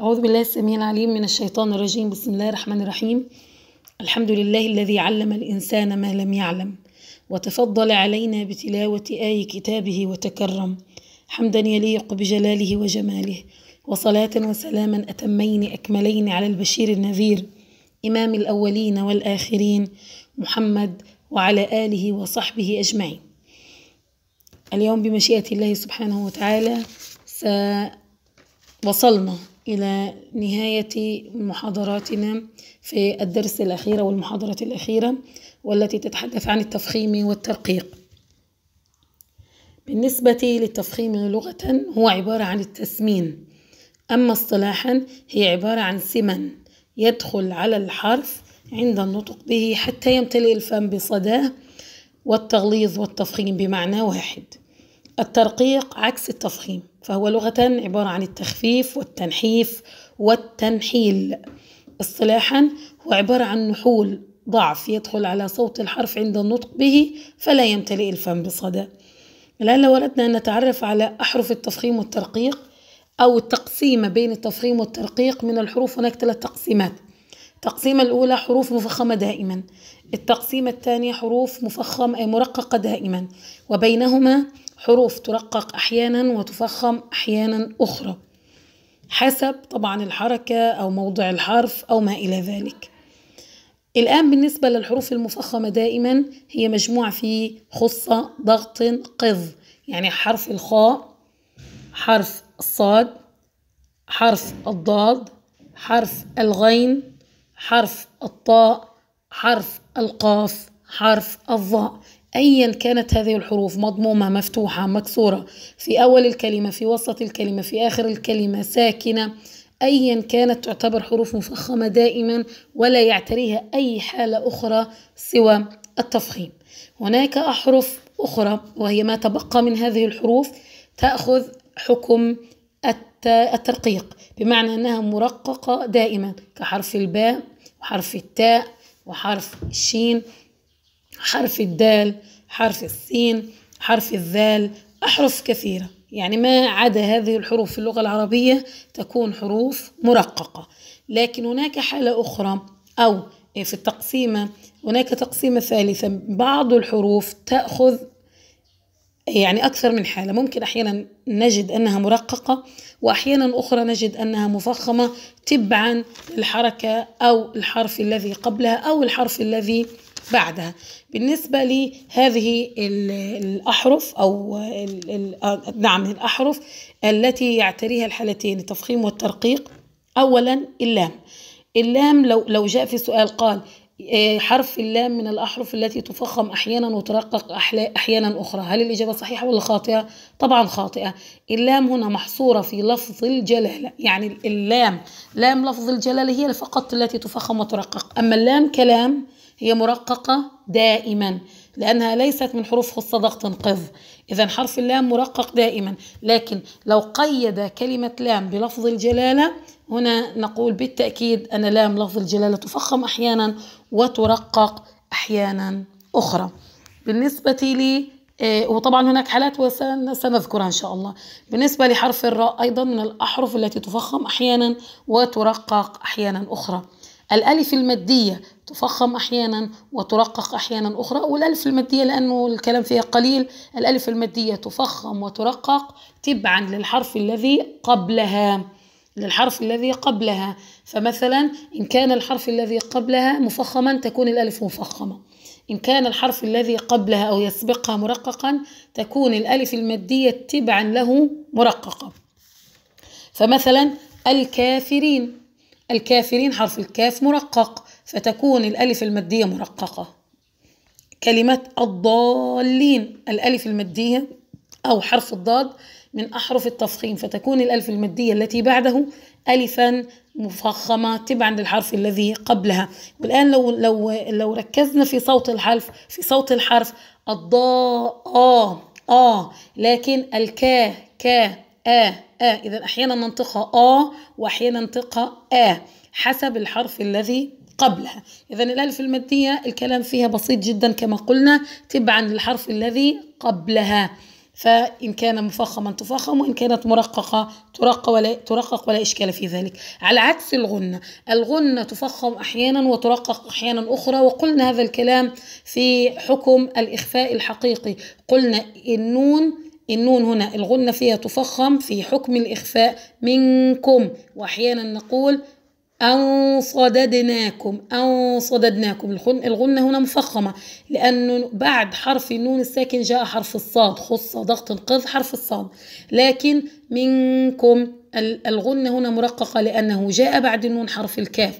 أعوذ بالله السميع العليم من الشيطان الرجيم بسم الله الرحمن الرحيم الحمد لله الذي علم الإنسان ما لم يعلم وتفضل علينا بتلاوة آي كتابه وتكرم حمدا يليق بجلاله وجماله وصلاة وسلاما أتمين أكملين على البشير النذير إمام الأولين والآخرين محمد وعلى آله وصحبه أجمعين اليوم بمشيئة الله سبحانه وتعالى وصلنا إلى نهاية محاضراتنا في الدرس الأخير والمحاضرة الأخيرة والتي تتحدث عن التفخيم والترقيق بالنسبة للتفخيم لغة هو عبارة عن التسمين أما اصطلاحا هي عبارة عن سمن يدخل على الحرف عند النطق به حتى يمتلئ الفم بصداه والتغليظ والتفخيم بمعنى واحد الترقيق عكس التفخيم فهو لغة عبارة عن التخفيف والتنحيف والتنحيل اصطلاحا هو عبارة عن نحول ضعف يدخل على صوت الحرف عند النطق به فلا يمتلئ الفم بصدى لعل وردنا أن نتعرف على أحرف التفخيم والترقيق أو التقسيم بين التفخيم والترقيق من الحروف هناك ثلاث تقسيمات التقسيمة الأولى حروف مفخمة دائما التقسيمة الثانية حروف مفخم أي مرققة دائما وبينهما حروف ترقق أحيانا وتفخم أحيانا أخرى حسب طبعا الحركة أو موضع الحرف أو ما إلى ذلك الآن بالنسبة للحروف المفخمة دائما هي مجموعة في خصة ضغط قظ يعني حرف الخاء حرف الصاد حرف الضاد حرف الغين حرف الطاء حرف القاف حرف الظاء أيا كانت هذه الحروف مضمومة مفتوحة مكسورة في أول الكلمة في وسط الكلمة في آخر الكلمة ساكنة أيا كانت تعتبر حروف مفخمة دائما ولا يعتريها أي حالة أخرى سوى التفخيم هناك أحرف أخرى وهي ما تبقى من هذه الحروف تأخذ حكم الت الترقيق بمعنى أنها مرققة دائما كحرف الباء وحرف التاء وحرف الشين حرف الدال حرف السين حرف الذال أحرف كثيرة يعني ما عدا هذه الحروف في اللغة العربية تكون حروف مرققة لكن هناك حالة أخرى أو في التقسيمة هناك تقسيمة ثالثة بعض الحروف تأخذ يعني أكثر من حالة ممكن أحيانا نجد أنها مرققة وأحيانا أخرى نجد أنها مفخمة تبعا للحركة أو الحرف الذي قبلها أو الحرف الذي بعدها بالنسبة لهذه الأحرف أو نعم الأحرف التي يعتريها الحالتين التفخيم والترقيق أولا اللام اللام لو لو جاء في سؤال قال إيه، حرف اللام من الأحرف التي تفخم أحيانا وترقق أحيانا أخرى هل الإجابة صحيحة ولا خاطئة؟ طبعا خاطئة اللام هنا محصورة في لفظ الجلالة يعني اللام لام لفظ الجلالة هي فقط التي تفخم وترقق أما اللام كلام هي مرققة دائما لأنها ليست من حروف خص ضغط قذ إذا حرف اللام مرقق دائما لكن لو قيد كلمة لام بلفظ الجلالة هنا نقول بالتأكيد أن لام لفظ الجلالة تفخم أحيانا وترقق أحيانا أخرى بالنسبة لي آه، وطبعا هناك حالات وسنذكرها إن شاء الله بالنسبة لحرف الراء أيضا من الأحرف التي تفخم أحيانا وترقق أحيانا أخرى الألف المادية تفخم أحيانا وترقق أحيانا أخرى والألف المادية لأنه الكلام فيها قليل الألف المادية تفخم وترقق تبعا للحرف الذي قبلها للحرف الذي قبلها فمثلا إن كان الحرف الذي قبلها مفخما تكون الألف مفخمة إن كان الحرف الذي قبلها أو يسبقها مرققا تكون الألف المادية تبعا له مرققة فمثلا الكافرين الكافرين حرف الكاف مرقق فتكون الألف المادية مرققة كلمة الضالين الألف المادية أو حرف الضاد من أحرف التفخيم فتكون الألف المادية التي بعده ألفا مفخمة تبعا للحرف الذي قبلها والآن لو لو لو ركزنا في صوت الحرف في صوت الحرف الضاء آه آه لكن الكا كا آه آه إذا أحيانا ننطقها آ وأحيانا ننطقها آ حسب الحرف الذي قبلها إذا الألف المادية الكلام فيها بسيط جدا كما قلنا تبعا للحرف الذي قبلها فإن كان مفخما تفخم وإن كانت مرققة ترقق ولا, ترقق ولا إشكال في ذلك على عكس الغنة الغنة تفخم أحيانا وترقق أحيانا أخرى وقلنا هذا الكلام في حكم الإخفاء الحقيقي قلنا النون النون هنا الغنة فيها تفخم في حكم الإخفاء منكم وأحيانا نقول أن صددناكم أن صددناكم الغنة هنا مفخمة لأنه بعد حرف النون الساكن جاء حرف الصاد خص ضغط القذ حرف الصاد لكن منكم الغنة هنا مرققة لأنه جاء بعد النون حرف الكاف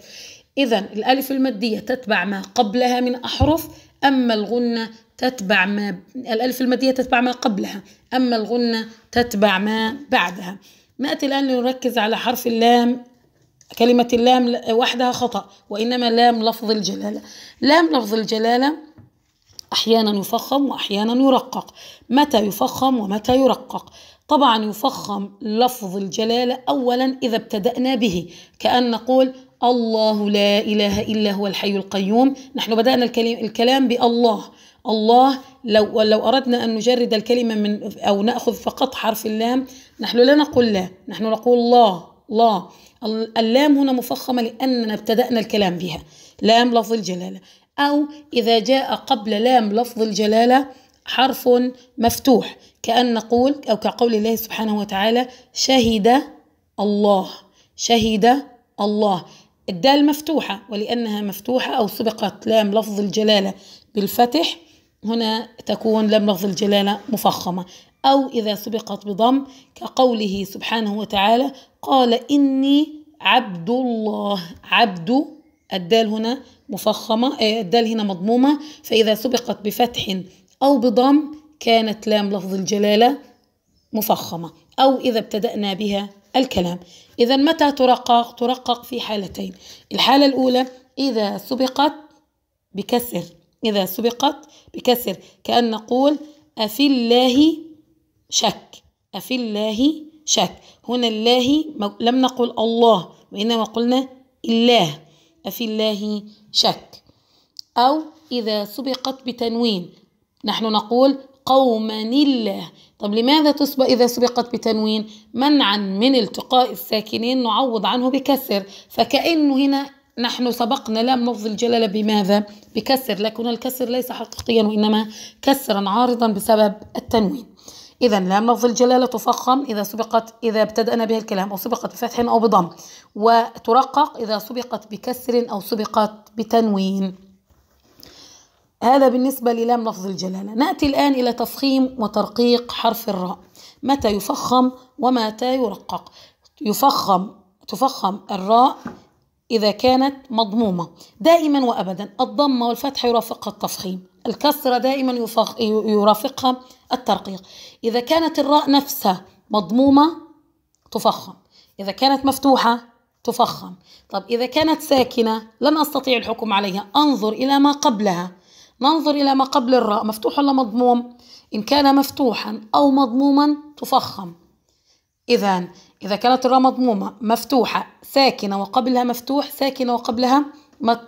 إذا الألف المادية تتبع ما قبلها من أحرف أما الغنة تتبع ما الألف المادية تتبع ما قبلها أما الغنة تتبع ما بعدها نأتي الآن لنركز على حرف اللام كلمة اللام وحدها خطأ وإنما لام لفظ الجلالة لام لفظ الجلالة أحيانا يفخم وأحيانا يرقق متى يفخم ومتى يرقق طبعا يفخم لفظ الجلالة أولا إذا ابتدأنا به كأن نقول الله لا إله إلا هو الحي القيوم نحن بدأنا الكلام بالله الله لو لو أردنا أن نجرد الكلمة من أو نأخذ فقط حرف اللام نحن لا نقول لا نحن نقول الله الله اللام هنا مفخمة لأننا ابتدأنا الكلام بها لام لفظ الجلالة أو إذا جاء قبل لام لفظ الجلالة حرف مفتوح كأن نقول أو كقول الله سبحانه وتعالى شهد الله شهد الله الدال مفتوحة ولأنها مفتوحة أو سبقت لام لفظ الجلالة بالفتح هنا تكون لم لفظ الجلالة مفخمة أو إذا سبقت بضم كقوله سبحانه وتعالى قال إني عبد الله عبد الدال هنا مفخمة الدال هنا مضمومة فإذا سبقت بفتح أو بضم كانت لام لفظ الجلالة مفخمة أو إذا ابتدأنا بها الكلام إذا متى ترقق؟ ترقق في حالتين الحالة الأولى إذا سبقت بكسر إذا سبقت بكسر كأن نقول أفي الله شك أفي الله شك هنا الله لم نقل الله وإنما قلنا الله أفي الله شك أو إذا سبقت بتنوين نحن نقول قوما الله طب لماذا تسبق إذا سبقت بتنوين منعا من التقاء الساكنين نعوض عنه بكسر فكأنه هنا نحن سبقنا لام لفظ الجلالة بماذا؟ بكسر لكن الكسر ليس حقيقيا وإنما كسرا عارضا بسبب التنوين إذا لام لفظ الجلالة تفخم إذا سبقت إذا ابتدأنا بها الكلام أو سبقت بفتح أو بضم وترقق إذا سبقت بكسر أو سبقت بتنوين هذا بالنسبة للام لفظ الجلالة نأتي الآن إلى تفخيم وترقيق حرف الراء متى يفخم ومتى يرقق يفخم تفخم الراء إذا كانت مضمومة دائما وأبدا الضمة والفتح يرافقها التفخيم الكسرة دائما يرافقها الترقيق إذا كانت الراء نفسها مضمومة تفخم إذا كانت مفتوحة تفخم طب إذا كانت ساكنة لن أستطيع الحكم عليها أنظر إلى ما قبلها ننظر إلى ما قبل الراء مفتوح ولا مضموم إن كان مفتوحا أو مضموما تفخم إذا إذا كانت الراء مضمومة مفتوحة ساكنة وقبلها مفتوح ساكنة وقبلها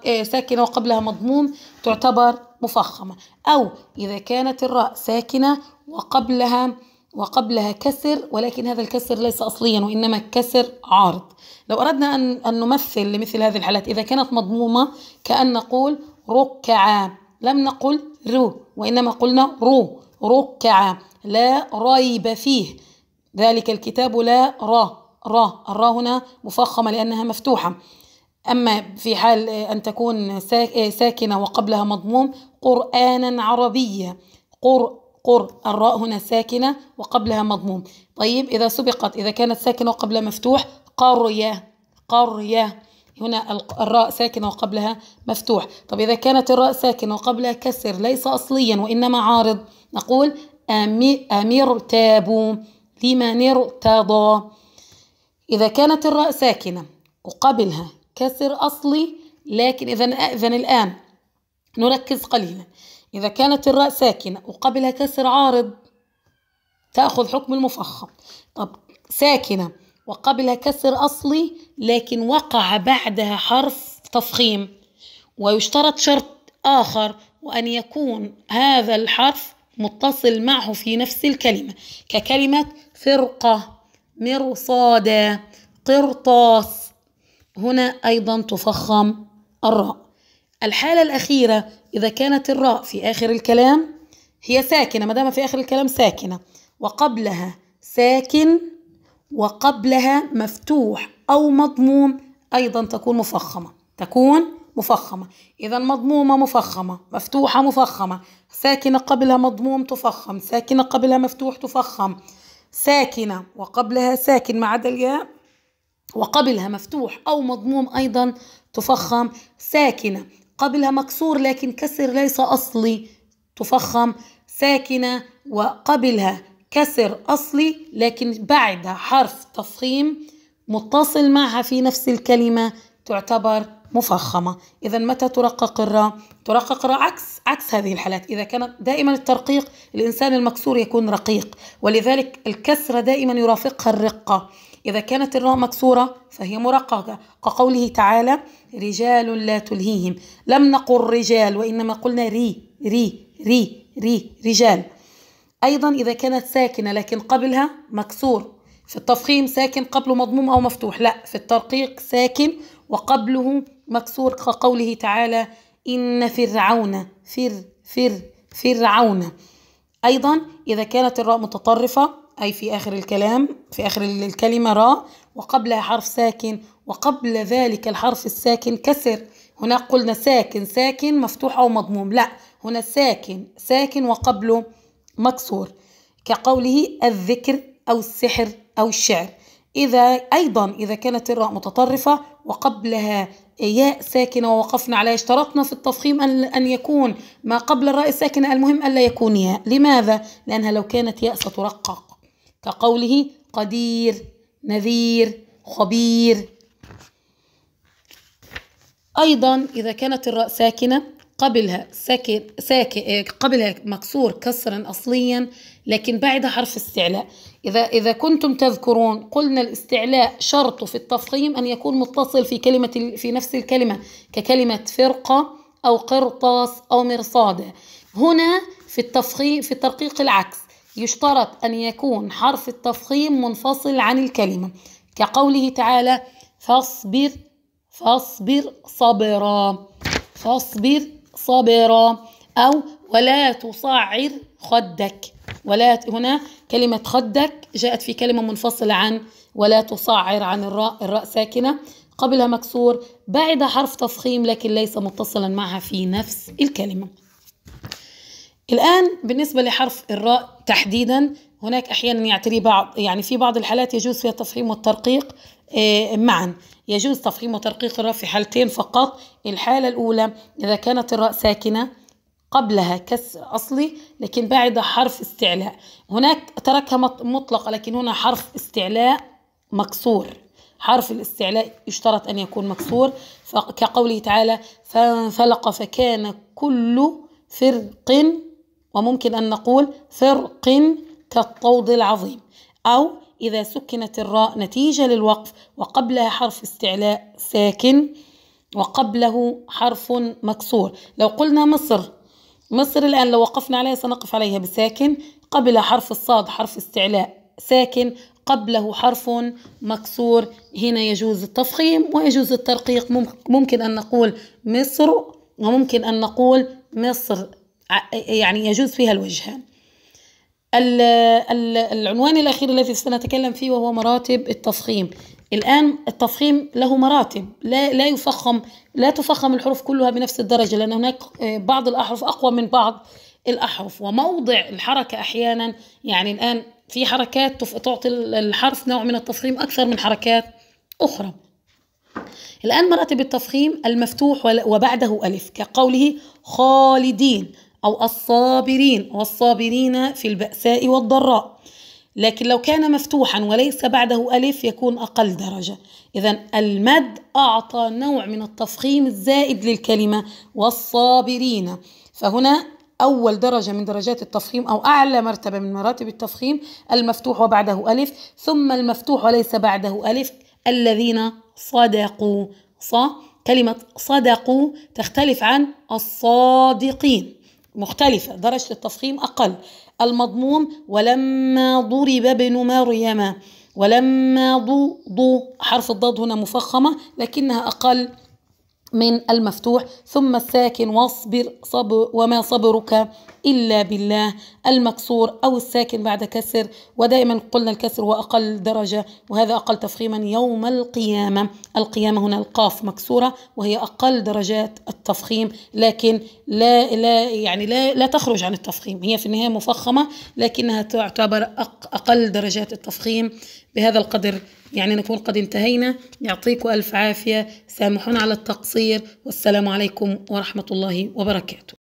آه، ساكنة وقبلها مضموم تعتبر مفخمة أو إذا كانت الراء ساكنة وقبلها وقبلها كسر ولكن هذا الكسر ليس أصليا وإنما كسر عارض لو أردنا أن, أن نمثل لمثل هذه الحالات إذا كانت مضمومة كأن نقول ركع لم نقل رو وإنما قلنا رو ركع لا ريب فيه ذلك الكتاب لا را را الرا هنا مفخمة لأنها مفتوحة أما في حال أن تكون ساكنة وقبلها مضموم قرآنا عربيا قر قر الراء هنا ساكنة وقبلها مضموم طيب إذا سبقت إذا كانت ساكنة وقبلها مفتوح قرية قرية هنا الراء ساكنة وقبلها مفتوح طب إذا كانت الراء ساكنة وقبلها كسر ليس أصليا وإنما عارض نقول أمير تابو لمن ارتضى إذا كانت الراء ساكنة وقبلها كسر أصلي لكن إذا إذا الآن نركز قليلا إذا كانت الراء ساكنة وقبلها كسر عارض تأخذ حكم المفخم طب ساكنة وقبلها كسر أصلي لكن وقع بعدها حرف تفخيم ويشترط شرط آخر وأن يكون هذا الحرف متصل معه في نفس الكلمة ككلمة فرقة مرصادة قرطاس هنا أيضا تفخم الراء الحالة الأخيرة إذا كانت الراء في آخر الكلام هي ساكنة ما دام في آخر الكلام ساكنة وقبلها ساكن وقبلها مفتوح أو مضموم أيضا تكون مفخمة تكون مفخمة إذا مضمومة مفخمة مفتوحة مفخمة ساكنة قبلها مضموم تفخم ساكنة قبلها مفتوح تفخم ساكنة وقبلها ساكن ما عدا الياء وقبلها مفتوح أو مضموم أيضا تفخم ساكنة قبلها مكسور لكن كسر ليس أصلي تفخم ساكنة وقبلها كسر أصلي لكن بعدها حرف تفخيم متصل معها في نفس الكلمة تعتبر مفخمة إذا متى ترقق الراء؟ ترقق الراء عكس عكس هذه الحالات إذا كان دائما الترقيق الإنسان المكسور يكون رقيق ولذلك الكسرة دائما يرافقها الرقة إذا كانت الراء مكسورة فهي مرققة كقوله تعالى رجال لا تلهيهم لم نقل رجال وإنما قلنا ري ري ري ري رجال أيضا إذا كانت ساكنة لكن قبلها مكسور في التفخيم ساكن قبله مضموم أو مفتوح لا في الترقيق ساكن وقبله مكسور كقوله تعالى إن فرعون فر فر فرعون أيضا إذا كانت الراء متطرفة أي في آخر الكلام في آخر الكلمة راء وقبلها حرف ساكن وقبل ذلك الحرف الساكن كسر هنا قلنا ساكن ساكن مفتوح أو مضموم لا هنا ساكن ساكن وقبله مكسور كقوله الذكر أو السحر أو الشعر إذا أيضا إذا كانت الراء متطرفة وقبلها ياء ساكنة ووقفنا عليها اشترطنا في التفخيم أن أن يكون ما قبل الراء الساكنة المهم ألا يكون ياء لماذا؟ لأنها لو كانت ياء سترقق كقوله قدير نذير خبير أيضا إذا كانت الراء ساكنة قبلها ساكن ساكت إيه، قبلها مكسور كسرا اصليا لكن بعد حرف استعلاء اذا اذا كنتم تذكرون قلنا الاستعلاء شرط في التفخيم ان يكون متصل في كلمه في نفس الكلمه ككلمه فرقه او قرطاس او مرصاد هنا في التفخيم في الترقيق العكس يشترط ان يكون حرف التفخيم منفصل عن الكلمه كقوله تعالى فاصبر فاصبر صبرا فاصبر صبرا أو ولا تصعر خدك ولا هنا كلمة خدك جاءت في كلمة منفصلة عن ولا تصعر عن الراء الراء ساكنة قبلها مكسور بعد حرف تفخيم لكن ليس متصلا معها في نفس الكلمة الآن بالنسبة لحرف الراء تحديدا هناك أحيانا يعتري بعض يعني في بعض الحالات يجوز فيها التفخيم والترقيق آه، معا يجوز تفخيم وترقيق الرأس في حالتين فقط الحالة الأولى إذا كانت الراء ساكنة قبلها كسر أصلي لكن بعد حرف استعلاء هناك تركها مطلقة لكن هنا حرف استعلاء مكسور حرف الاستعلاء يشترط أن يكون مكسور كقوله تعالى فانفلق فكان كل فرق وممكن أن نقول فرق كالطود العظيم أو إذا سكنت الراء نتيجة للوقف وقبلها حرف استعلاء ساكن وقبله حرف مكسور لو قلنا مصر مصر الآن لو وقفنا عليها سنقف عليها بساكن قبل حرف الصاد حرف استعلاء ساكن قبله حرف مكسور هنا يجوز التفخيم ويجوز الترقيق ممكن أن نقول مصر وممكن أن نقول مصر يعني يجوز فيها الوجهان العنوان الأخير الذي سنتكلم فيه وهو مراتب التفخيم الآن التفخيم له مراتب لا, لا يفخم لا تفخم الحروف كلها بنفس الدرجة لأن هناك آه، بعض الأحرف أقوى من بعض الأحرف وموضع الحركة أحيانا يعني الآن في حركات تعطي الحرف نوع من التفخيم أكثر من حركات أخرى الآن مراتب التفخيم المفتوح وبعده ألف كقوله خالدين أو الصابرين والصابرين في البأساء والضراء لكن لو كان مفتوحا وليس بعده ألف يكون أقل درجة إذا المد أعطى نوع من التفخيم الزائد للكلمة والصابرين فهنا أول درجة من درجات التفخيم أو أعلى مرتبة من مراتب التفخيم المفتوح وبعده ألف ثم المفتوح وليس بعده ألف الذين صدقوا ص كلمة صدقوا تختلف عن الصادقين مختلفة درجة التفخيم أقل المضموم ولما ضرب ابن مريم ولما ضو ضو حرف الضاد هنا مفخمة لكنها أقل من المفتوح ثم الساكن واصبر صبر وما صبرك إلا بالله المكسور أو الساكن بعد كسر ودائما قلنا الكسر هو أقل درجة وهذا أقل تفخيما يوم القيامة القيامة هنا القاف مكسورة وهي أقل درجات التفخيم لكن لا لا يعني لا لا تخرج عن التفخيم هي في النهاية مفخمة لكنها تعتبر أقل درجات التفخيم بهذا القدر يعني نكون قد انتهينا يعطيكم ألف عافية سامحونا على التقصير والسلام عليكم ورحمة الله وبركاته